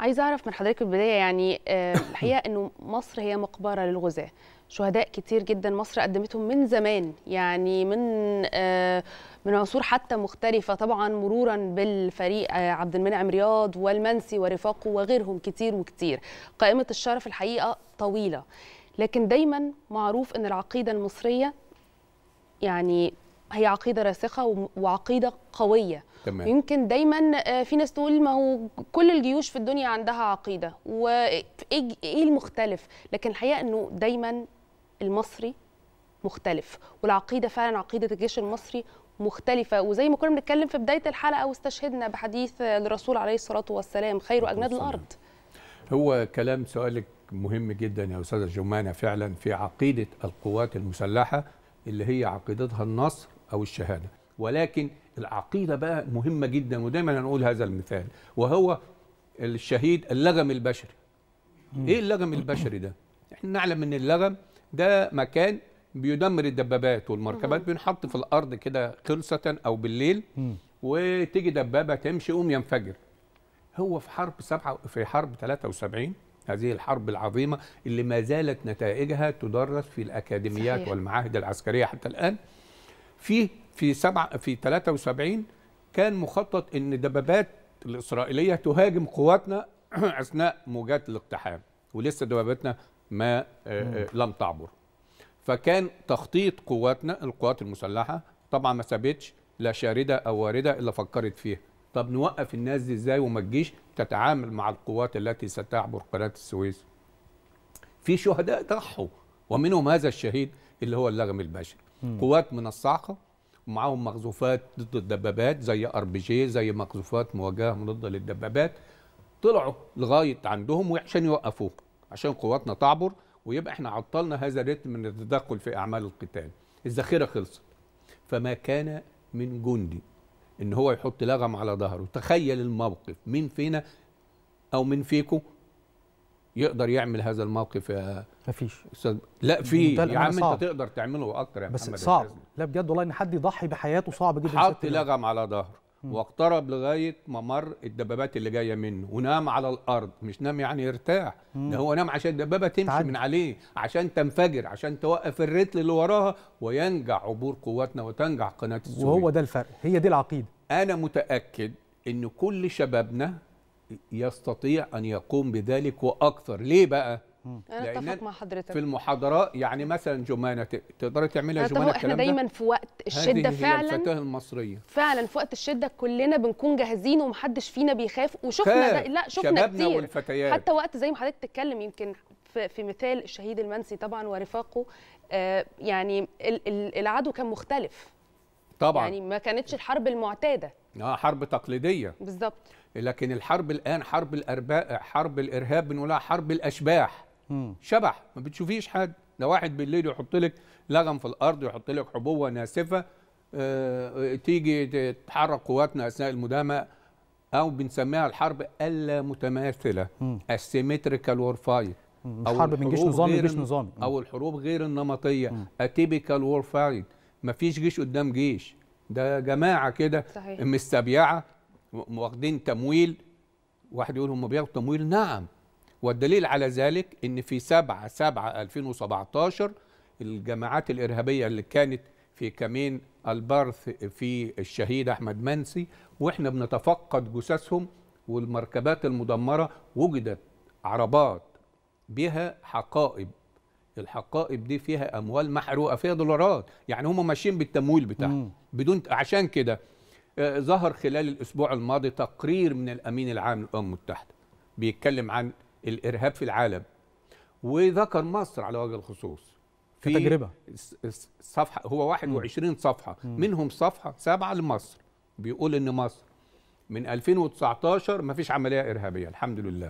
عايزه اعرف من حضرتك البدايه يعني آه، الحقيقه انه مصر هي مقبره للغزاه شهداء كتير جدا مصر قدمتهم من زمان يعني من آه، من عصور حتى مختلفة طبعا مرورا بالفريق آه، عبد المنعم رياض والمنسي ورفاقه وغيرهم كتير وكتير قائمة الشرف الحقيقة طويلة لكن دايما معروف ان العقيدة المصرية يعني هي عقيده راسخه وعقيده قويه تمام. يمكن دايما آه، في ناس تقول ما هو كل الجيوش في الدنيا عندها عقيده وايه إيه المختلف لكن الحقيقه انه دايما المصري مختلف والعقيده فعلا عقيده الجيش المصري مختلفه وزي ما كنا بنتكلم في بدايه الحلقه واستشهدنا بحديث الرسول آه، عليه الصلاه والسلام خير اجناد الارض هو كلام سؤالك مهم جدا يا استاذه جمانه فعلا في عقيده القوات المسلحه اللي هي عقيدتها النصر أو الشهادة ولكن العقيدة بقى مهمة جدا ودايما هنقول هذا المثال وهو الشهيد اللغم البشري ايه اللغم البشري ده احنا نعلم ان اللغم ده مكان بيدمر الدبابات والمركبات بينحط في الارض كده خلصه او بالليل وتيجي دبابه تمشي قوم ينفجر هو في حرب سبعة في حرب 73 هذه الحرب العظيمه اللي ما زالت نتائجها تدرس في الاكاديميات صحيح. والمعاهد العسكريه حتى الان في في سبعة في 73 كان مخطط ان دبابات الاسرائيليه تهاجم قواتنا اثناء موجات الاقتحام ولسه دباباتنا ما آه، آه، لم تعبر فكان تخطيط قواتنا القوات المسلحه طبعا ما سابتش لا شارده او وارده الا فكرت فيها طب نوقف الناس دي ازاي وما تجيش تتعامل مع القوات التي ستعبر قناه السويس في شهداء ضحوا ومنهم هذا الشهيد اللي هو اللغم البشري قوات من الصاعقه ومعاهم مقذوفات ضد الدبابات زي ار بي جي زي مقذوفات مواجهه مضاده للدبابات طلعوا لغايه عندهم عشان يوقفوه عشان قواتنا تعبر ويبقى احنا عطلنا هذا الريتم من التدخل في اعمال القتال الذخيره خلصت فما كان من جندي ان هو يحط لغم على ظهره تخيل الموقف مين فينا او مين فيكم يقدر يعمل هذا الموقف يا مفيش استاذ لا في يا عم صعب. انت تقدر تعمله اكتر يا بس محمد صعب الحزن. لا بجد والله ان حد يضحي بحياته صعب جدا حط لغم على ظهره واقترب لغايه ممر الدبابات اللي جايه منه ونام على الارض مش نام يعني يرتاح ده هو نام عشان الدبابه تمشي تعد. من عليه عشان تنفجر عشان توقف الرتل اللي وراها وينجع عبور قواتنا وتنجح قناه السويس وهو ده الفرق هي دي العقيده انا متاكد ان كل شبابنا يستطيع أن يقوم بذلك وأكثر ليه بقى؟ انا اتفق مع حضرتك في المحاضرات يعني مثلا جمانه تقدري تعملي جمانه احنا دايما في وقت الشده فعلا هي المصريه فعلا في وقت الشده كلنا بنكون جاهزين ومحدش فينا بيخاف وشفنا ده لا شفنا كتير والفتيات. حتى وقت زي ما حضرتك تتكلم يمكن في, في مثال الشهيد المنسي طبعا ورفاقه آه يعني العدو كان مختلف طبعا يعني ما كانتش الحرب المعتاده اه حرب تقليديه بالظبط لكن الحرب الان حرب الارباء حرب الارهاب بنقولها حرب الاشباح مم. شبح ما بتشوفيش حد ده واحد بالليل يحط لك لغم في الارض يحط لك حبوه ناسفه آه تيجي تتحرك قواتنا اثناء المدامه او بنسميها الحرب اللامتماثله وور وورفاير او حرب من جيش نظامي لجيش نظامي او الحروب غير النمطيه اتيبيكال وورفاير فيش جيش قدام جيش ده جماعه كده مستبيعه واخدين تمويل واحد يقول هم بياخدوا تمويل نعم والدليل على ذلك ان في 7 7 2017 الجماعات الارهابيه اللي كانت في كمين البرث في الشهيد احمد منسي واحنا بنتفقد جثثهم والمركبات المدمره وجدت عربات بها حقائب الحقائب دي فيها اموال محروقه فيها دولارات يعني هم ماشيين بالتمويل بتاعهم بدون عشان كده آه، ظهر خلال الاسبوع الماضي تقرير من الامين العام للامم المتحده بيتكلم عن الارهاب في العالم وذكر مصر على وجه الخصوص في تجربه صفحه هو 21 صفحه مم. منهم صفحه سبعه لمصر بيقول ان مصر من 2019 ما فيش عمليه ارهابيه الحمد لله